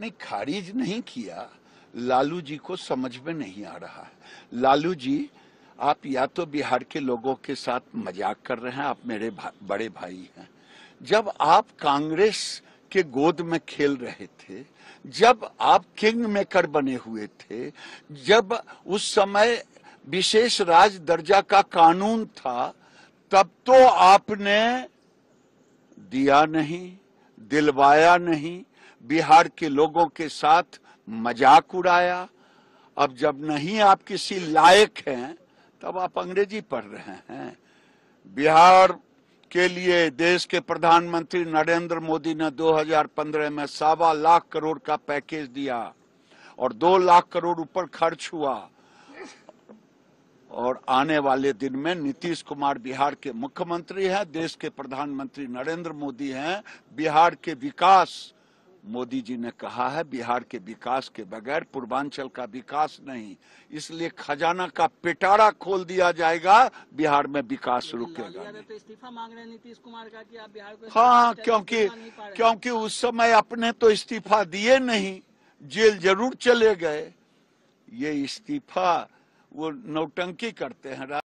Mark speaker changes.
Speaker 1: नहीं खारिज नहीं किया लालू जी को समझ में नहीं आ रहा है लालू जी आप या तो बिहार के लोगों के साथ मजाक कर रहे हैं आप मेरे भा, बड़े भाई हैं जब आप कांग्रेस के गोद में खेल रहे थे जब आप किंग मेकर बने हुए थे जब उस समय विशेष राज दर्जा का कानून था तब तो आपने दिया नहीं दिलवाया नहीं बिहार के लोगों के साथ मजाक उड़ाया अब जब नहीं आप किसी लायक हैं तब आप अंग्रेजी पढ़ रहे हैं बिहार के लिए देश के प्रधानमंत्री नरेंद्र मोदी ने 2015 में सवा लाख करोड़ का पैकेज दिया और दो लाख करोड़ ऊपर खर्च हुआ और आने वाले दिन में नीतीश कुमार बिहार के मुख्यमंत्री हैं देश के प्रधानमंत्री नरेंद्र मोदी हैं बिहार के विकास मोदी जी ने कहा है बिहार के विकास के बगैर पूर्वांचल का विकास नहीं इसलिए खजाना का पिटारा खोल दिया जाएगा बिहार में विकास रुकेगा तो इस्तीफा मांग रहे नीतीश कुमार का कि आप बिहार को हाँ क्योंकि क्योंकि उस समय अपने तो इस्तीफा दिए नहीं जेल जरूर चले गए ये इस्तीफा वो नौटंकी करते हैं